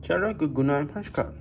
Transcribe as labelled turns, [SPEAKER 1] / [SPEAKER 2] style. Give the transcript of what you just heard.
[SPEAKER 1] چرا که گناهانش کرد